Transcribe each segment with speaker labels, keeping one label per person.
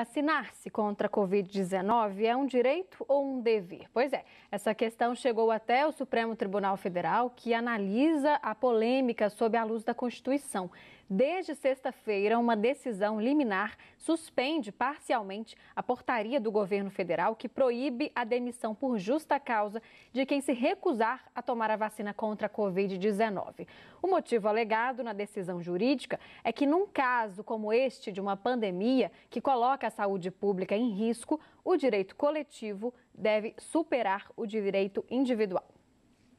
Speaker 1: Vacinar-se contra a Covid-19 é um direito ou um dever? Pois é, essa questão chegou até o Supremo Tribunal Federal, que analisa a polêmica sob a luz da Constituição. Desde sexta-feira, uma decisão liminar suspende parcialmente a portaria do governo federal que proíbe a demissão por justa causa de quem se recusar a tomar a vacina contra a Covid-19. O motivo alegado na decisão jurídica é que, num caso como este de uma pandemia que coloca a saúde pública em risco, o direito coletivo deve superar o direito individual.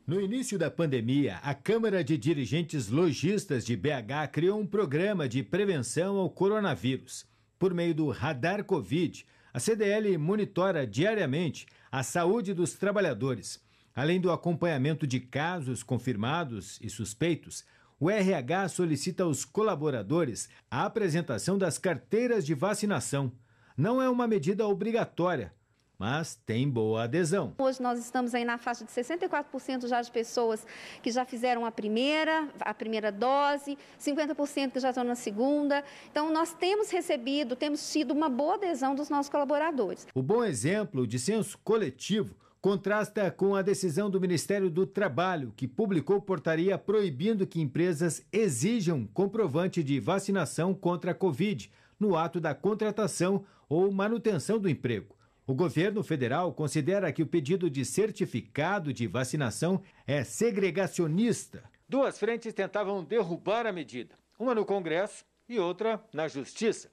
Speaker 2: No início da pandemia, a Câmara de Dirigentes Logistas de BH criou um programa de prevenção ao coronavírus. Por meio do Radar Covid, a CDL monitora diariamente a saúde dos trabalhadores Além do acompanhamento de casos confirmados e suspeitos, o RH solicita aos colaboradores a apresentação das carteiras de vacinação. Não é uma medida obrigatória, mas tem boa adesão.
Speaker 1: Hoje nós estamos aí na faixa de 64% já de pessoas que já fizeram a primeira, a primeira dose, 50% que já estão na segunda. Então nós temos recebido, temos tido uma boa adesão dos nossos colaboradores.
Speaker 2: O bom exemplo de senso coletivo contrasta com a decisão do Ministério do Trabalho, que publicou portaria proibindo que empresas exijam comprovante de vacinação contra a Covid no ato da contratação ou manutenção do emprego. O governo federal considera que o pedido de certificado de vacinação é segregacionista. Duas frentes tentavam derrubar a medida, uma no Congresso e outra na Justiça.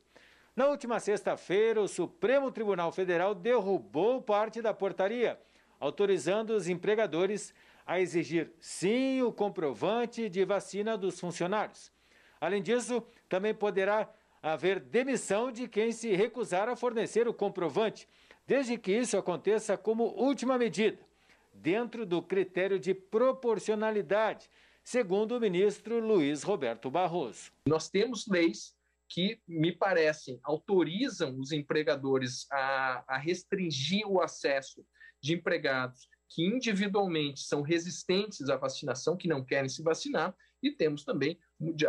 Speaker 2: Na última sexta-feira, o Supremo Tribunal Federal derrubou parte da portaria autorizando os empregadores a exigir sim o comprovante de vacina dos funcionários. Além disso, também poderá haver demissão de quem se recusar a fornecer o comprovante, desde que isso aconteça como última medida, dentro do critério de proporcionalidade, segundo o ministro Luiz Roberto Barroso. Nós temos
Speaker 3: leis que me parecem autorizam os empregadores a, a restringir o acesso de empregados que individualmente são resistentes à vacinação, que não querem se vacinar, e temos também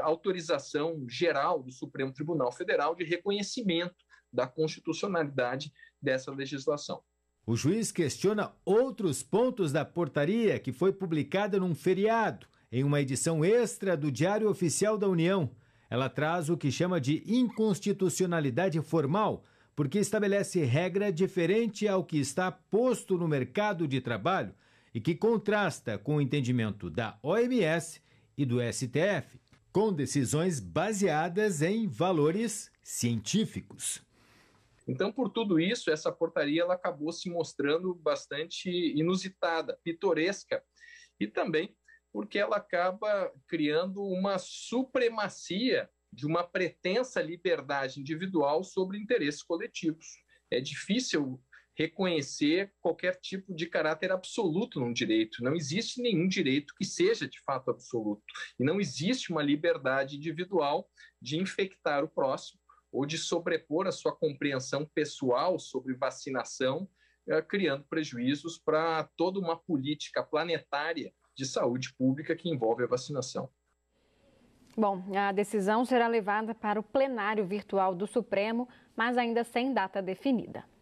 Speaker 3: autorização geral do Supremo Tribunal Federal de reconhecimento da constitucionalidade dessa
Speaker 2: legislação. O juiz questiona outros pontos da portaria que foi publicada num feriado, em uma edição extra do Diário Oficial da União. Ela traz o que chama de inconstitucionalidade formal, porque estabelece regra diferente ao que está posto no mercado de trabalho e que contrasta com o entendimento da OMS e do STF, com decisões baseadas em valores científicos. Então, por tudo isso, essa
Speaker 3: portaria ela acabou se mostrando bastante inusitada, pitoresca e também porque ela acaba criando uma supremacia de uma pretensa liberdade individual sobre interesses coletivos. É difícil reconhecer qualquer tipo de caráter absoluto num direito. Não existe nenhum direito que seja de fato absoluto. E não existe uma liberdade individual de infectar o próximo ou de sobrepor a sua compreensão pessoal sobre vacinação, eh, criando prejuízos para toda uma política planetária de saúde pública que envolve a vacinação.
Speaker 1: Bom, a decisão será levada para o plenário virtual do Supremo, mas ainda sem data definida.